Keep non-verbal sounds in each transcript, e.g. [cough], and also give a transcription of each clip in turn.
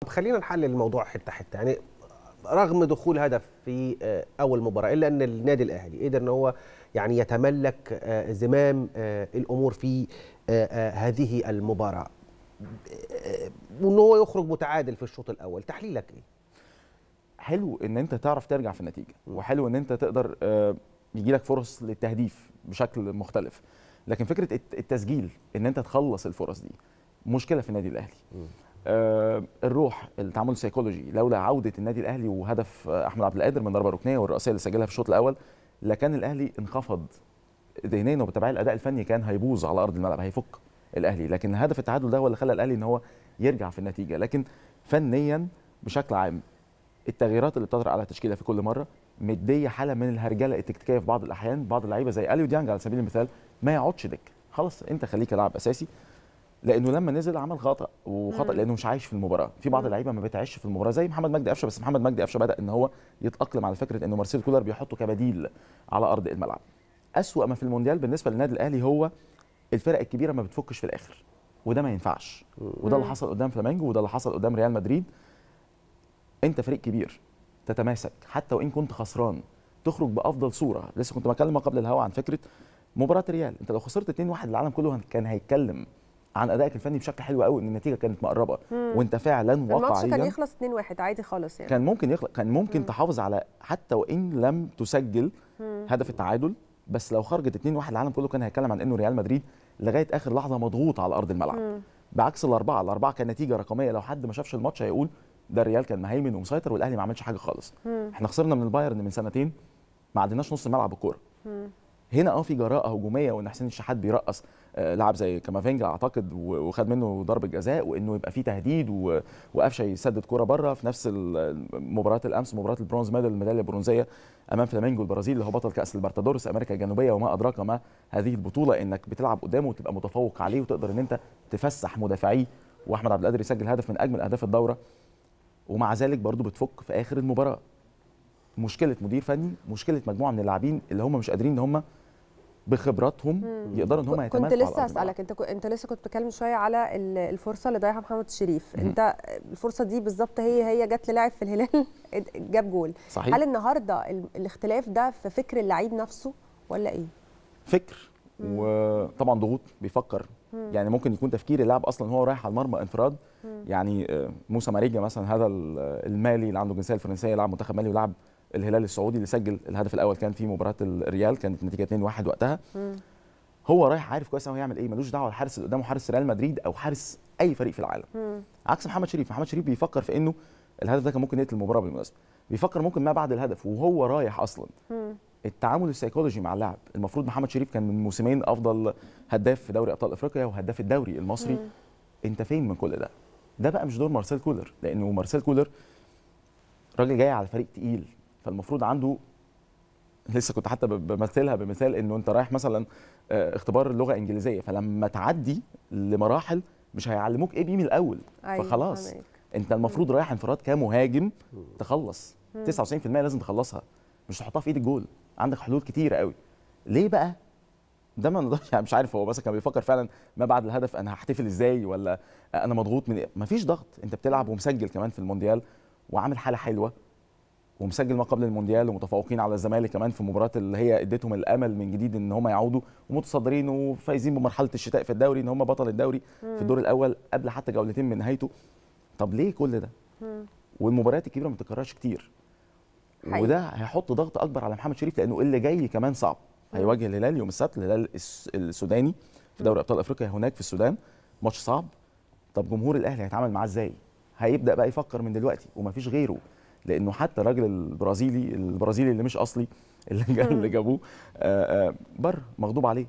طب خلينا نحلل الموضوع حته حته يعني رغم دخول هدف في آه، اول مباراه الا ان النادي الاهلي قدر ان هو يعني يتملك آه، زمام آه، الامور في هذه المباراه وان هو يخرج متعادل في الشوط الاول تحليلك ايه حلو ان انت تعرف ترجع في النتيجه وحلو ان انت تقدر يجي لك فرص للتهديف بشكل مختلف لكن فكره التسجيل ان انت تخلص الفرص دي مشكله في النادي الاهلي م. آه، الروح التعامل السيكولوجي لولا عوده النادي الاهلي وهدف آه، احمد عبد القادر من ضربه ركنيه والرئاسيه اللي سجلها في الشوط الاول لكان الاهلي انخفض ذهنيا وبالتبعيه الاداء الفني كان هيبوظ على ارض الملعب هيفك الاهلي لكن هدف التعادل ده هو اللي خلى الاهلي ان هو يرجع في النتيجه لكن فنيا بشكل عام التغييرات اللي بتطرق على التشكيله في كل مره مديه حاله من الهرجله التكتيكيه في بعض الاحيان بعض اللعيبه زي اليو ديانج على سبيل المثال ما يقعدش دك خلاص انت خليك لاعب اساسي لانه لما نزل عمل خطا وخطا لانه مش عايش في المباراه في بعض اللعيبه ما بتعيش في المباراه زي محمد مجدي قفشه بس محمد مجدي قفشه بدا ان هو يتاقلم على فكره انه مارسيل كولر بيحطه كبديل على ارض الملعب اسوا ما في المونديال بالنسبه للنادي الاهلي هو الفرق الكبيره ما بتفكش في الاخر وده ما ينفعش وده اللي حصل قدام فلامينجو وده اللي حصل قدام ريال مدريد انت فريق كبير تتماسك حتى وان كنت خسران تخرج بافضل صوره لسه كنت بكلمك قبل الهوا عن فكره مباراه ريال انت لو خسرت 2-1 العالم كله كان هيتكلم عن ادائك الفني بشكل حلو قوي ان النتيجه كانت مقربه مم. وانت فعلا واقعيا كان يخلص 2-1 عادي خالص يعني كان ممكن يخلص كان ممكن مم. تحافظ على حتى وان لم تسجل مم. هدف التعادل بس لو خرجت 2-1 العالم كله كان هيتكلم عن انه ريال مدريد لغايه اخر لحظه مضغوط على ارض الملعب مم. بعكس الاربعه الاربعه كان نتيجه رقميه لو حد ما شافش الماتش هيقول ده الريال كان مهيمن ومسيطر والاهلي ما عملش حاجه خالص مم. احنا خسرنا من البايرن من سنتين ما عندناش نص ملعب بالكوره هنا اه في جراءه هجوميه وان حسين الشحات بيرقص آه، لاعب زي كامافينجا اعتقد وخد منه ضربه جزاء وانه يبقى في تهديد وقفشه يسدد كوره بره في نفس مباراه الامس مباراه البرونز ميدال الميداليه البرونزيه امام فلامينجو البرازيل اللي هو بطل كاس البرتادورس امريكا الجنوبيه وما ادراك ما هذه البطوله انك بتلعب قدامه وتبقى متفوق عليه وتقدر ان انت تفسح مدافعيه واحمد عبد القادر يسجل هدف من اجمل اهداف الدوره ومع ذلك برضه بتفك في اخر المباراه مشكله مدير فني مشكله مجموعه من اللاعبين اللي هم مش قادرين ان هم بخبراتهم يقدروا ان هم يتمالكوا كنت لسه اسالك انت انت لسه كنت بتكلم شويه على الفرصه اللي ضيعها محمد الشريف انت الفرصه دي بالظبط هي هي جت للاعب في الهلال [laughs] جاب جول صحيح. هل النهارده الاختلاف ده في فكر اللعيب نفسه ولا ايه فكر مم. وطبعا ضغوط بيفكر مم. يعني ممكن يكون تفكير اللاعب اصلا هو رايح على المرمى انفراد مم. يعني آه، موسى ماريجا مثلا هذا المالي اللي عنده الجنسيه الفرنسيه لاعب منتخب مالي ولاعب الهلال السعودي اللي سجل الهدف الاول كان في مباراه الريال كانت نتيجه 2-1 وقتها مم. هو رايح عارف كويس هو هيعمل ايه ملوش دعوه الحارس اللي قدامه حارس ريال مدريد او حارس اي فريق في العالم مم. عكس محمد شريف محمد شريف بيفكر في انه الهدف ده كان ممكن يقتل المباراه بالمناسبه بيفكر ممكن ما بعد الهدف وهو رايح اصلا مم. التعامل السيكولوجي مع اللاعب المفروض محمد شريف كان من موسمين افضل هداف في دوري ابطال افريقيا وهداف الدوري المصري مم. انت فين من كل ده ده بقى مش دور مارسيل كولر لانه مارسيل كولر راجل جاي على فريق تقيل فالمفروض عنده لسه كنت حتى بمثلها بمثال انه انت رايح مثلا آه، اختبار اللغه الانجليزيه فلما تعدي لمراحل مش هيعلموك ايه بي من الاول أيوة فخلاص عميك. انت المفروض رايح انفراد كمهاجم تخلص 99% لازم تخلصها مش تحطها في ايد الجول عندك حلول كتيره قوي ليه بقى ده ما يعني مش عارف هو مثلا كان بيفكر فعلا ما بعد الهدف انا هحتفل ازاي ولا انا مضغوط من إيه؟ مفيش ضغط انت بتلعب ومسجل كمان في المونديال وعامل حاله حلوه ومسجل ما قبل المونديال ومتفوقين على الزمالك كمان في مباراه اللي هي اديتهم الامل من جديد ان هم يعودوا ومتصدرين وفايزين بمرحله الشتاء في الدوري ان هم بطل الدوري مم. في الدور الاول قبل حتى جولتين من نهايته طب ليه كل ده؟ والمباريات الكبيره ما بتتكررش كتير حقيقي. وده هيحط ضغط اكبر على محمد شريف لانه اللي جاي كمان صعب هيواجه الهلال يوم السبت الهلال السوداني في دوري ابطال افريقيا هناك في السودان ماتش صعب طب جمهور الاهلي هيتعامل معاه ازاي؟ هيبدا بقى يفكر من دلوقتي ومفيش غيره لانه حتى الراجل البرازيلي البرازيلي اللي مش اصلي اللي, اللي جابوه آه، آه، بره مغضوب عليه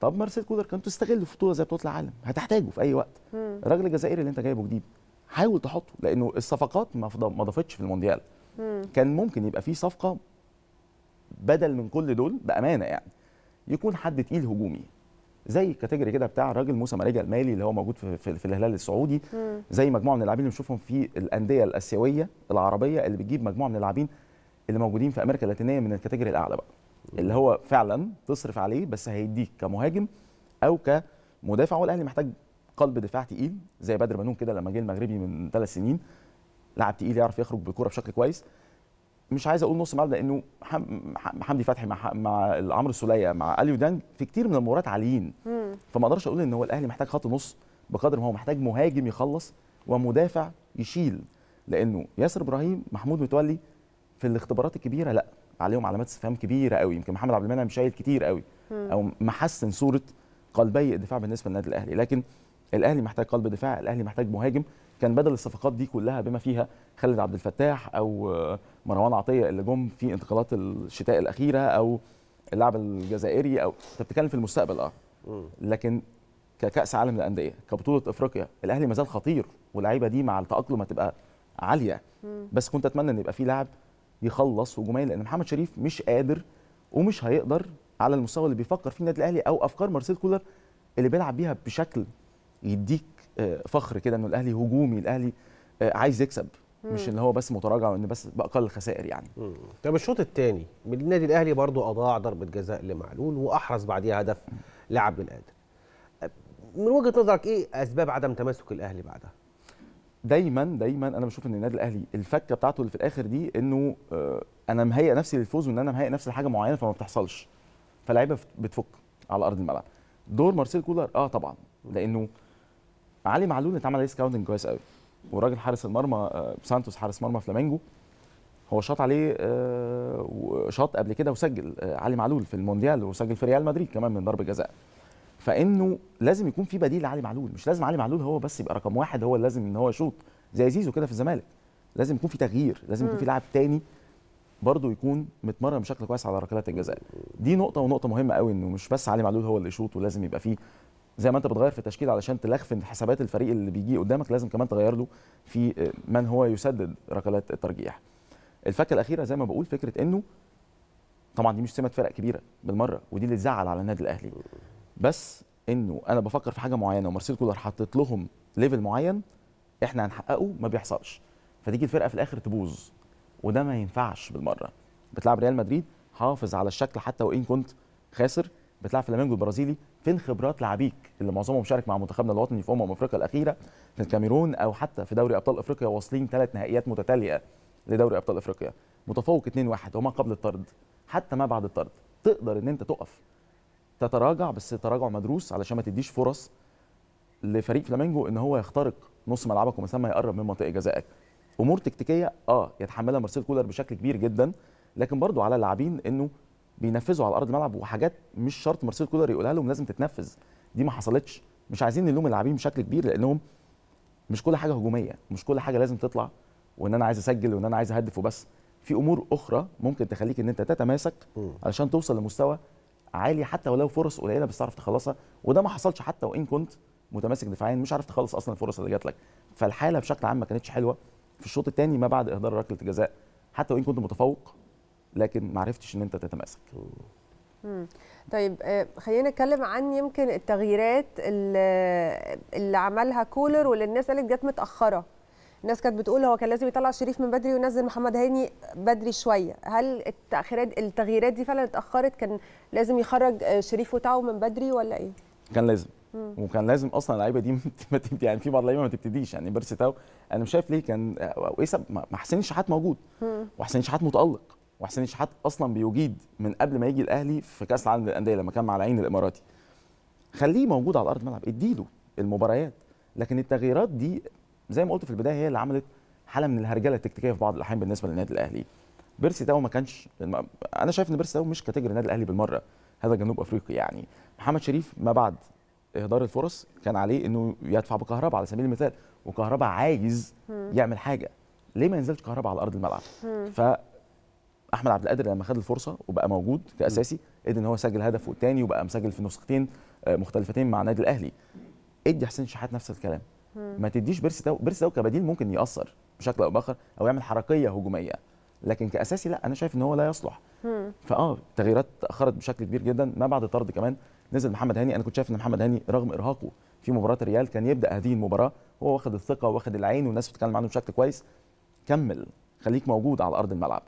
طب مارسيل كولر كان تستغل في بطوله زي بطوله العالم هتحتاجه في اي وقت الراجل الجزائري اللي انت جايبه جديد حاول تحطه لانه الصفقات ما ضافتش في المونديال كان ممكن يبقى في صفقه بدل من كل دول بامانه يعني يكون حد تقيل هجومي زي كاتيجوري كده بتاع راجل موسى مراجع المالي اللي هو موجود في, في, في الهلال السعودي مم. زي مجموعه من اللاعبين اللي بنشوفهم في الانديه الاسيويه العربيه اللي بتجيب مجموعه من اللاعبين اللي موجودين في امريكا اللاتينيه من الكاتيجوري الاعلى بقى اللي هو فعلا تصرف عليه بس هيديك كمهاجم او كمدافع والاهلي محتاج قلب دفاع تقيل زي بدر بنون كده لما جه المغربي من ثلاث سنين لاعب تقيل يعرف يخرج بالكوره بشكل كويس مش عايز اقول نص ملعب لانه حمدي فتحي مع مع عمرو السوليه مع اليو دانج في كتير من المباريات عاليين فما اقدرش اقول ان هو الاهلي محتاج خط نص بقدر ما هو محتاج مهاجم يخلص ومدافع يشيل لانه ياسر ابراهيم محمود متولي في الاختبارات الكبيره لا عليهم علامات استفهام كبيره قوي يمكن محمد عبد المنعم شايل كتير قوي او محسن صوره قلبي الدفاع بالنسبه للنادي الاهلي لكن الاهلي محتاج قلب دفاع الاهلي محتاج مهاجم كان بدل الصفقات دي كلها بما فيها خالد عبد الفتاح او مروان عطيه اللي جم في انتقالات الشتاء الاخيره او اللاعب الجزائري او انت بتتكلم في المستقبل اه لكن ككاس عالم للانديه كبطوله افريقيا الاهلي ما زال خطير واللعيبه دي مع التاقلم هتبقى عاليه بس كنت اتمنى ان يبقى في لاعب يخلص هجوميا لان محمد شريف مش قادر ومش هيقدر على المستوى اللي بيفكر فيه النادي الاهلي او افكار مارسيل كولر اللي بيلعب بيها بشكل يديك آه، فخر كده انه الاهلي هجومي الاهلي آه، عايز يكسب مش ان هو بس متراجع وان بس باقل الخسائر يعني طب الشوط الثاني من النادي الاهلي برضو اضاع ضربه جزاء لمعلول واحرز بعديها هدف لعبد القادر آه، من وجهه نظرك ايه اسباب عدم تماسك الاهلي بعدها دايما دايما انا بشوف ان النادي الاهلي الفكه بتاعته اللي في الاخر دي انه انا مهيئ نفسي للفوز وان انا مهيئ نفسي لحاجه معينه فما بتحصلش فاللعيبه بتفك على ارض الملعب دور مارسيل كولر اه طبعا لانه علي معلول اتعمل عليه سكاوتنج كويس قوي وراجل حارس المرمى آه، سانتوس حارس مرمى فلامينجو هو شاط عليه آه، شاط قبل كده وسجل آه، علي معلول في المونديال وسجل في ريال مدريد كمان من ضرب جزاء فانه لازم يكون في بديل لعلي معلول مش لازم علي معلول هو بس يبقى رقم واحد هو اللي لازم ان هو يشوط زي زيزو كده في الزمالك لازم يكون في تغيير لازم يكون في لاعب تاني برضه يكون متمرن بشكل كويس على ركلات الجزاء دي نقطه ونقطه مهمه قوي انه مش بس علي معلول هو اللي يشوط ولازم يبقى فيه زي ما انت بتغير في التشكيل علشان تلخفن حسابات الفريق اللي بيجي قدامك لازم كمان تغير له في آه، من هو يسدد ركلات الترجيح الفكه الاخيره زي ما بقول فكره انه طبعا دي مش سمه فرق كبيره بالمره ودي اللي تزعل على النادي الاهلي بس انه انا بفكر في حاجه معينه ومارسيل كولر حاطط لهم ليفل معين احنا هنحققه ما بيحصلش فتيجي الفرقه في الاخر تبوظ وده ما ينفعش بالمره بتلعب ريال مدريد حافظ على الشكل حتى وان كنت خاسر بتلعب فلامينجو البرازيلي فين خبرات لعبيك اللي معظمهم شارك مع منتخبنا الوطني في امم افريقيا الاخيره في الكاميرون او حتى في دوري ابطال افريقيا واصلين ثلاث نهائيات متتاليه لدوري ابطال افريقيا متفوق 2-1 وما قبل الطرد حتى ما بعد الطرد تقدر ان انت تقف تتراجع بس تراجع مدروس علشان ما تديش فرص لفريق فلامينجو ان هو يخترق نص ملعبك ومن ثم يقرب من منطقه جزائك امور تكتيكيه اه يتحملها مارسيل كولر بشكل كبير جدا لكن برضو على اللاعبين انه بينفذوا على ارض الملعب وحاجات مش شرط مارسيل كولر يقولها لهم لازم تتنفذ دي ما حصلتش مش عايزين نلوم اللاعبين بشكل كبير لانهم مش كل حاجه هجوميه مش كل حاجه لازم تطلع وان انا عايز اسجل وان انا عايز اهدف وبس في امور اخرى ممكن تخليك ان انت تتماسك علشان توصل لمستوى عالي حتى ولو فرص قليله بس تعرف تخلصها وده ما حصلش حتى وان كنت متماسك دفاعيا مش عارف تخلص اصلا الفرص اللي جات لك فالحاله بشكل عام ما كانتش حلوه في الشوط الثاني ما بعد اهدار ركله جزاء حتى وان كنت متفوق لكن ما عرفتش ان انت تتماسك طيب آه، خلينا نتكلم عن يمكن التغييرات اللي, اللي عملها كولر واللي الناس قالت جت متاخره الناس كانت بتقول هو كان لازم يطلع شريف من بدري وينزل محمد هاني بدري شويه هل التاخيرات التغييرات دي فعلا اتاخرت كان لازم يخرج آه، شريف وتاو من بدري ولا ايه كان لازم مم. وكان لازم اصلا اللعيبه دي [laughs] ما يعني في بعض اللعيبه ما تبتديش يعني بيرسي تاو انا مش شايف ليه كان آه، وقيسه ما حسين الشحات موجود وحسين الشحات متالق وحسين الشحات اصلا بيجيد من قبل ما يجي الاهلي في كاس العالم للانديه لما كان مع العين الاماراتي خليه موجود على ارض الملعب اديله المباريات لكن التغييرات دي زي ما قلت في البدايه هي اللي عملت حاله من الهرجله التكتيكيه في بعض الاحيان بالنسبه للنادي الاهلي بيرسي تاو ما كانش انا شايف ان بيرسي تاو مش كاتيجوري النادي الاهلي بالمره هذا جنوب افريقي يعني محمد شريف ما بعد اهدار الفرص كان عليه انه يدفع بكهرباء على سبيل المثال وكهرباء عاجز يعمل حاجه ليه ما ينزلش كهرباء على ارض الملعب ف احمد عبد القادر لما خد الفرصه وبقى موجود كاساسي قدر ان هو يسجل هدف والتاني وبقى مسجل في نسختين آه، مختلفتين مع النادي الاهلي ادي حسين شحات نفس الكلام ما تديش بيرسي تاو بيرسي تاو كبديل ممكن ياثر بشكل او باخر او يعمل حركيه هجوميه لكن كاساسي لا انا شايف ان هو لا يصلح فاه التغييرات تاخرت بشكل كبير جدا ما بعد الطرد كمان نزل محمد هاني انا كنت شايف ان محمد هاني رغم ارهاقه في مباراه الريال كان يبدا هذه المباراه هو واخد الثقه واخد العين والناس بتتكلم عنه بشكل كويس كمل خليك موجود على ارض الملعب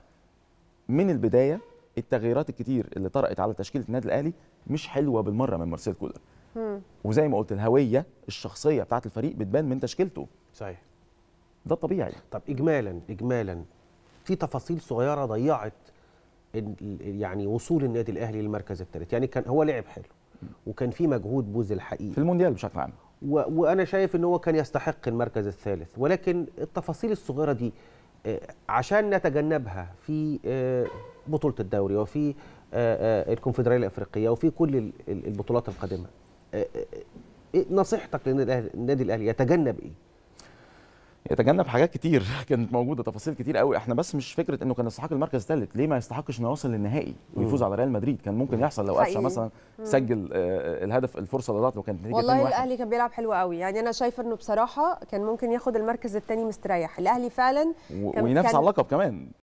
من البدايه التغييرات الكتير اللي طرأت على تشكيله النادي الاهلي مش حلوه بالمره من مارسيل كولر وزي ما قلت الهويه الشخصيه بتاعت الفريق بتبان من تشكيلته صحيح ده طبيعي طب اجمالا اجمالا في تفاصيل صغيره ضيعت يعني وصول النادي الاهلي للمركز الثالث يعني كان هو لعب حلو وكان في مجهود بوزل حقيقي في المونديال بشكل عام وانا شايف ان هو كان يستحق المركز الثالث ولكن التفاصيل الصغيره دي آه، عشان نتجنبها في آه، بطوله الدوري وفي آه، الكونفدراليه الافريقيه وفي كل البطولات القادمه نصيحتك للنادي الاهلي يتجنب ايه يتجنب حاجات كتير [laughs] كانت موجوده تفاصيل كتير قوي احنا بس مش فكره انه كان يستحق المركز الثالث ليه ما يستحقش انه يوصل للنهائي ويفوز على ريال مدريد كان ممكن يحصل لو قفشه مثلا سجل آه، آه، الهدف الفرصه اللي ضاعت لو كانت والله الاهلي كان بيلعب حلو قوي يعني انا شايفه انه بصراحه كان ممكن ياخد المركز الثاني مستريح الاهلي فعلا و... وينافس على اللقب كمان